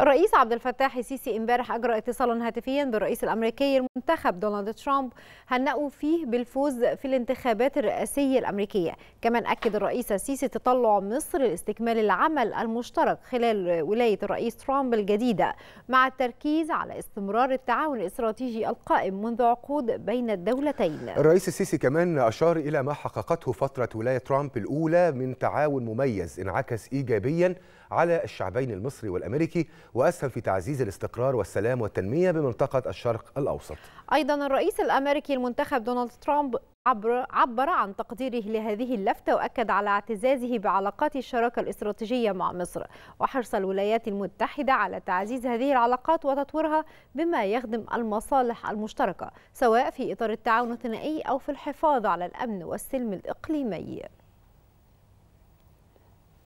الرئيس عبد الفتاح السيسي امبارح اجرى اتصالا هاتفيا بالرئيس الامريكي المنتخب دونالد ترامب هنأوا فيه بالفوز في الانتخابات الرئاسيه الامريكيه، كمان اكد الرئيس السيسي تطلع مصر لاستكمال العمل المشترك خلال ولايه الرئيس ترامب الجديده مع التركيز على استمرار التعاون الاستراتيجي القائم منذ عقود بين الدولتين. الرئيس السيسي كمان اشار الى ما حققته فتره ولايه ترامب الاولى من تعاون مميز انعكس ايجابيا على الشعبين المصري والامريكي وأسهم في تعزيز الاستقرار والسلام والتنمية بمنطقة الشرق الأوسط أيضا الرئيس الأمريكي المنتخب دونالد ترامب عبر, عبر عن تقديره لهذه اللفتة وأكد على اعتزازه بعلاقات الشراكة الاستراتيجية مع مصر وحرص الولايات المتحدة على تعزيز هذه العلاقات وتطويرها بما يخدم المصالح المشتركة سواء في إطار التعاون الثنائي أو في الحفاظ على الأمن والسلم الإقليمي